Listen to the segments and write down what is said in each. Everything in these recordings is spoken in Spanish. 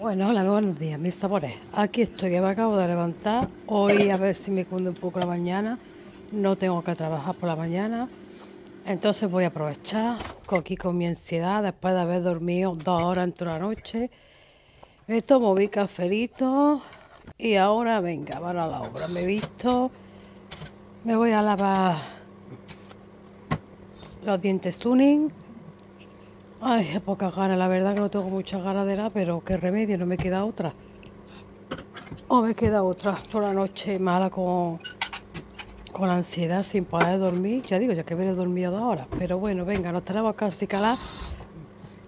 Bueno, hola, buenos días, mis sabores. Aquí estoy, me acabo de levantar. Hoy a ver si me cunde un poco la mañana. No tengo que trabajar por la mañana. Entonces voy a aprovechar aquí con mi ansiedad, después de haber dormido dos horas en la noche. Me tomo mi café y ahora venga, van a la obra. Me he visto, me voy a lavar los dientes tuning Ay, pocas ganas, la verdad que no tengo muchas ganas de nada, pero qué remedio, no me queda otra. O me queda otra toda la noche mala con, con ansiedad, sin poder dormir. Ya digo, ya que he dormido dos horas, pero bueno, venga, nos tenemos casi calar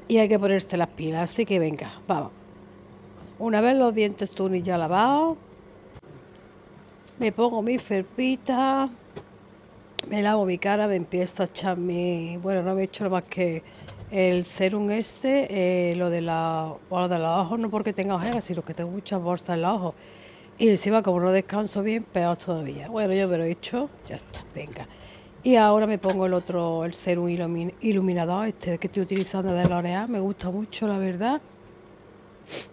y hay que ponerse las pilas, así que venga, vamos. Una vez los dientes tú ni ya lavados, me pongo mi ferpita, me lavo mi cara, me empiezo a echar mi... Bueno, no me he hecho más que el serum este, eh, lo de la de los ojos, no porque tenga ojeras, sino que tengo muchas bolsas en los ojos. Y encima, como no descanso bien, peor todavía. Bueno, yo me lo he hecho, ya está, venga. Y ahora me pongo el otro, el serum iluminador, este que estoy utilizando de L'Oreal, me gusta mucho, la verdad.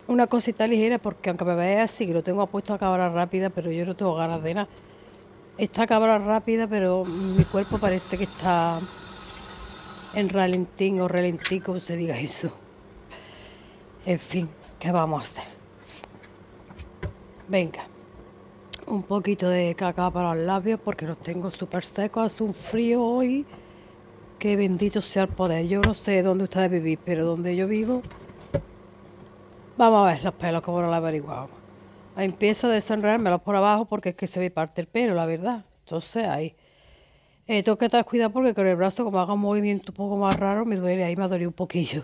Una cosita ligera, porque aunque me vea así, que lo tengo puesto a cabra rápida, pero yo no tengo ganas de nada. Está a cabra rápida, pero mi cuerpo parece que está en ralentín o ralentí, como se diga eso. En fin, ¿qué vamos a hacer? Venga, un poquito de caca para los labios porque los tengo súper secos, hace un frío hoy. Qué bendito sea el poder. Yo no sé dónde ustedes vivís, pero donde yo vivo. Vamos a ver los pelos, como no los averiguamos. Ahí empiezo a los por abajo porque es que se me parte el pelo, la verdad. Entonces ahí. Eh, tengo que estar cuidado porque con el brazo, como haga un movimiento un poco más raro, me duele, ahí me ha dolido un poquillo.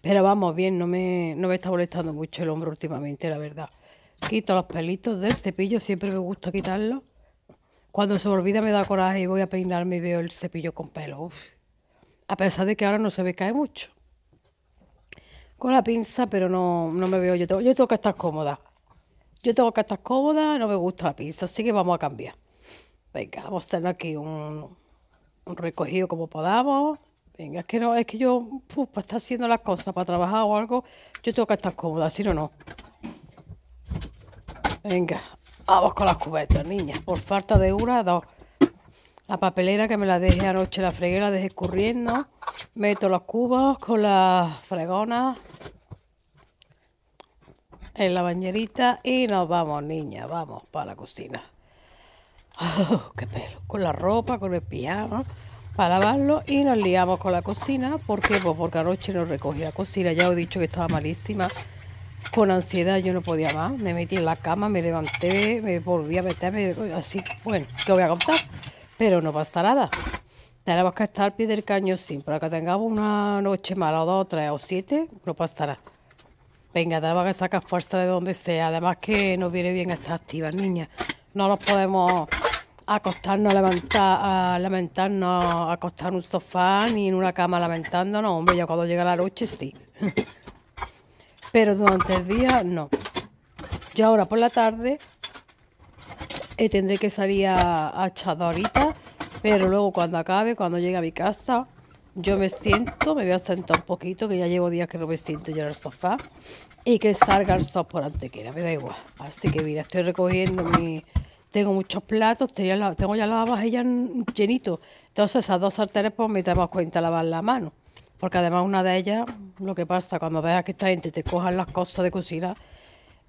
Pero vamos, bien, no me, me está molestando mucho el hombro últimamente, la verdad. Quito los pelitos del cepillo, siempre me gusta quitarlos. Cuando se me olvida me da coraje y voy a peinarme y veo el cepillo con pelo. A pesar de que ahora no se me cae mucho. Con la pinza, pero no, no me veo. Yo yo tengo que estar cómoda. Yo tengo que estar cómoda, no me gusta la pinza, así que vamos a cambiar. Venga, vamos a tener aquí un, recogido como podamos. Venga, es que no, es que yo, para estar haciendo las cosas, para trabajar o algo, yo tengo que estar cómoda, si no, no. Venga, vamos con las cubetas, niña. Por falta de una, dos. La papelera que me la dejé anoche, la freguera, la dejé corriendo. Meto los cubos con las fregonas en la bañerita y nos vamos, niña, vamos para la cocina. Oh, ¡Qué pelo! Con la ropa, con el pijama, para lavarlo y nos liamos con la cocina. ¿Por qué? Pues porque anoche no recogí la cocina. Ya os he dicho que estaba malísima. Con ansiedad yo no podía más. Me metí en la cama, me levanté, me volví a meter, me... así. Bueno, ¿qué voy a contar? Pero no pasa nada. Tenemos que estar al pie del caño sin, para que tengamos una noche mala o dos, tres o siete, no pasará. Venga, tenemos que sacar fuerza de donde sea. Además que nos viene bien estar activas, niña. No nos podemos acostarnos a levantar, a lamentarnos, acostar un sofá ni en una cama lamentándonos, hombre, ya cuando llega la noche sí. Pero durante el día no. Yo ahora por la tarde eh, tendré que salir a, echar ahorita, pero luego cuando acabe, cuando llegue a mi casa, yo me siento, me voy a sentar un poquito, que ya llevo días que no me siento yo en el sofá, y que salga el sol por antequera, me da igual. Así que mira, estoy recogiendo mi tengo muchos platos, tenía, tengo ya las vajillas llenitos. Entonces esas dos sartenes pues me damos cuenta lavar la mano. Porque además una de ellas, lo que pasa, cuando veas que esta gente te cojan las cosas de cocina,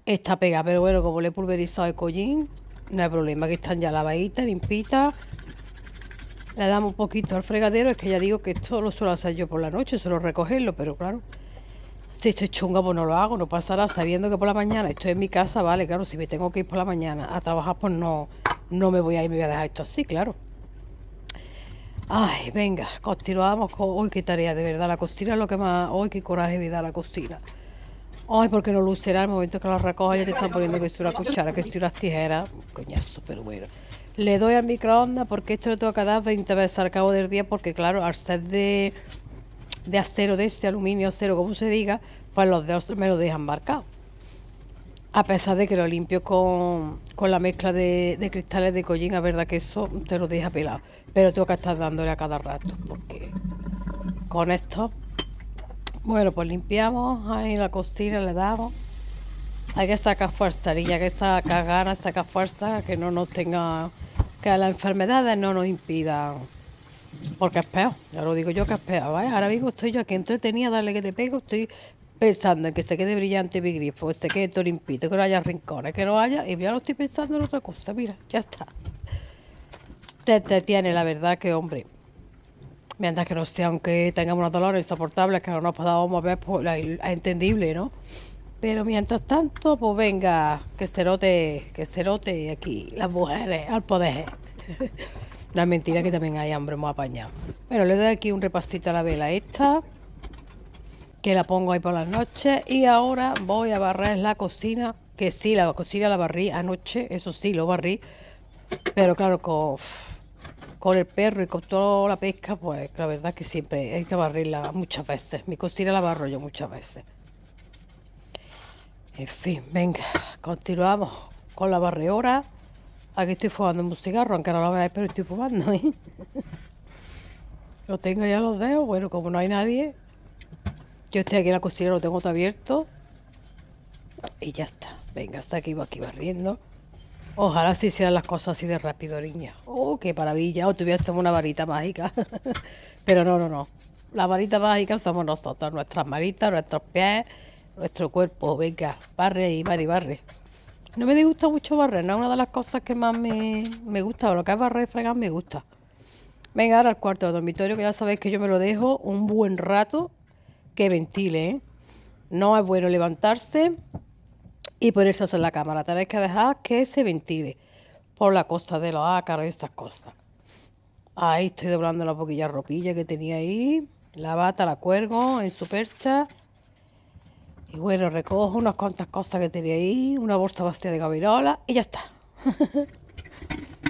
está pegada. Pero bueno, como le he pulverizado el collín, no hay problema, que están ya lavaditas, limpitas. Le damos un poquito al fregadero, es que ya digo que esto lo suelo hacer yo por la noche, suelo recogerlo, pero claro, si estoy chunga, pues no lo hago, no pasará sabiendo que por la mañana estoy en mi casa, vale, claro, si me tengo que ir por la mañana a trabajar, pues no, no me voy a ir, me voy a dejar esto así, claro. Ay, venga, continuamos con... Uy, qué tarea, de verdad, la cocina es lo que más... Uy, qué coraje me da la cocina. Ay, porque no lucerá el momento que la recoja ya te están poniendo que es una cuchara, que es unas tijeras. Coñazo, pero bueno. Le doy al microondas porque esto lo tengo que dar 20 veces al cabo del día porque, claro, al ser de de acero, de este aluminio, acero, como se diga, pues los dedos me lo dejan marcado. A pesar de que lo limpio con, con la mezcla de, cristales de collín, a verdad que eso te lo deja pelado. Pero tengo que estar dándole a cada rato, porque con esto, bueno, pues limpiamos, ahí la cocina le damos. Hay que sacar fuerza, niña, que saca ganas, saca fuerza, que no nos tenga, que las enfermedades no nos impidan porque es peor, ya lo digo yo que es peor. ¿vale? Ahora mismo estoy yo aquí entretenida, darle que te pego, estoy pensando en que se quede brillante mi grifo, que se quede todo limpito, que no haya rincones, que no haya, y ya lo estoy pensando en otra cosa, mira, ya está. Te entretiene, la verdad que, hombre, mientras que no sea, aunque tengamos unos dolores insoportables que no nos podamos ver pues es entendible, ¿no? Pero mientras tanto, pues venga, que se que se note aquí las mujeres ¿eh? al poder. La mentira que también hay hambre, hemos apañado. Bueno, le doy aquí un repastito a la vela esta, que la pongo ahí por las noches. Y ahora voy a barrer la cocina, que sí, la cocina la barrí anoche, eso sí, lo barrí. Pero claro, con, el perro y con toda la pesca, pues la verdad es que siempre hay que barrerla muchas veces. Mi cocina la barro yo muchas veces. En fin, venga, continuamos con la barreora. Aquí ah, estoy fumando un cigarro, aunque no lo veáis, pero estoy fumando. ¿eh? Lo tengo ya los dedos. Bueno, como no hay nadie, yo estoy aquí en la cocina, lo tengo todo abierto. Y ya está. Venga, hasta aquí, va aquí barriendo. Ojalá se hicieran las cosas así de rápido, niña. Oh, qué maravilla. O tuviésemos una varita mágica. pero no, no, no. La varita mágica somos nosotros, nuestras maritas, nuestros pies, nuestro cuerpo. Venga, barre y barre y barre. No me gusta mucho barrer, no es una de las cosas que más me, gusta, lo que es barrer y fregar me gusta. Venga, ahora al cuarto de dormitorio, que ya sabéis que yo me lo dejo un buen rato que ventile. ¿eh? No es bueno levantarse y ponerse a hacer la cámara. Tenéis que dejar que se ventile por la costa de los ácaros y estas cosas. Ahí estoy doblando la poquilla ropilla que tenía ahí. La bata la cuelgo en su percha y bueno, recojo unas cuantas cosas que tenía ahí, una bolsa vacía de gavirola y ya está.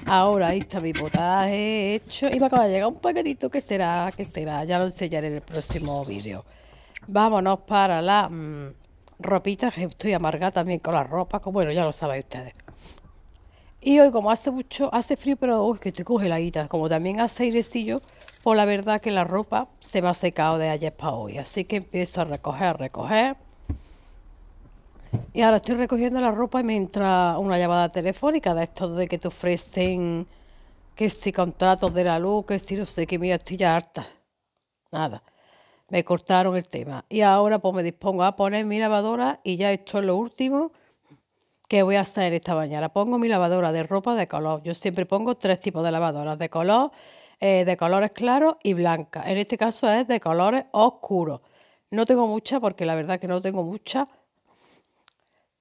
Ahora ahí está mi potaje hecho y me acaba de llegar un paquetito que será, que será, ya lo enseñaré en el próximo vídeo. Vámonos para la mm, ropita, que estoy amargada también con la ropa, como bueno, ya lo sabéis ustedes. Y hoy como hace mucho, hace frío, pero uy, que estoy guita, como también hace airecillo, pues la verdad que la ropa se me ha secado de ayer para hoy, así que empiezo a recoger, a recoger y ahora estoy recogiendo la ropa y me entra una llamada telefónica de esto de que te ofrecen que si contratos de la luz, que si no sé qué, mira, estoy ya harta. Nada. Me cortaron el tema. Y ahora pues me dispongo a poner mi lavadora y ya esto es lo último que voy a hacer esta mañana. Pongo mi lavadora de ropa de color. Yo siempre pongo tres tipos de lavadoras, de color, eh, de colores claros y blancas. En este caso es de colores oscuros. No tengo muchas porque la verdad que no tengo muchas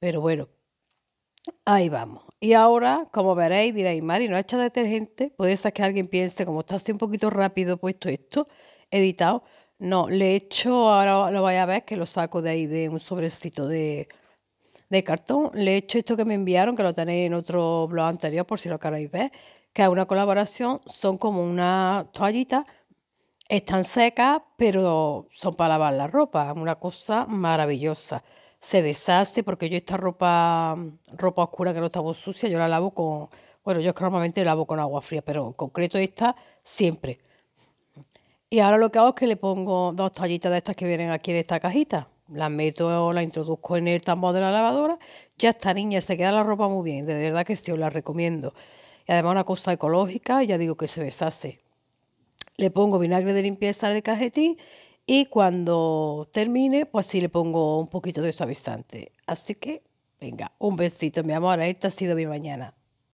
pero bueno, ahí vamos. Y ahora, como veréis, diréis, Mari, no ha hecho detergente. Puede ser que alguien piense, como está así un poquito rápido puesto esto, editado. No, le he hecho ahora lo vais a ver, que lo saco de ahí de un sobrecito de, cartón. Le he hecho esto que me enviaron, que lo tenéis en otro blog anterior, por si lo queréis ver, que es una colaboración. Son como una toallitas, están secas, pero son para lavar la ropa. Una cosa maravillosa se deshace, porque yo esta ropa, mm, ropa oscura que no está muy sucia, yo la lavo con, bueno, yo es normalmente la lavo con agua fría, pero en concreto esta siempre. Y ahora lo que hago es que le pongo dos toallitas de estas que vienen aquí en esta cajita. Las meto, o la introduzco en el tambor de la lavadora. Ya está, niña, se queda la ropa muy bien. De verdad que sí, os la recomiendo. Y además una cosa ecológica, ya digo que se deshace. Le pongo vinagre de limpieza en el cajetín y cuando termine, pues sí le pongo un poquito de suavizante. Así que, venga, un besito, mi amor. Esta ha sido mi mañana.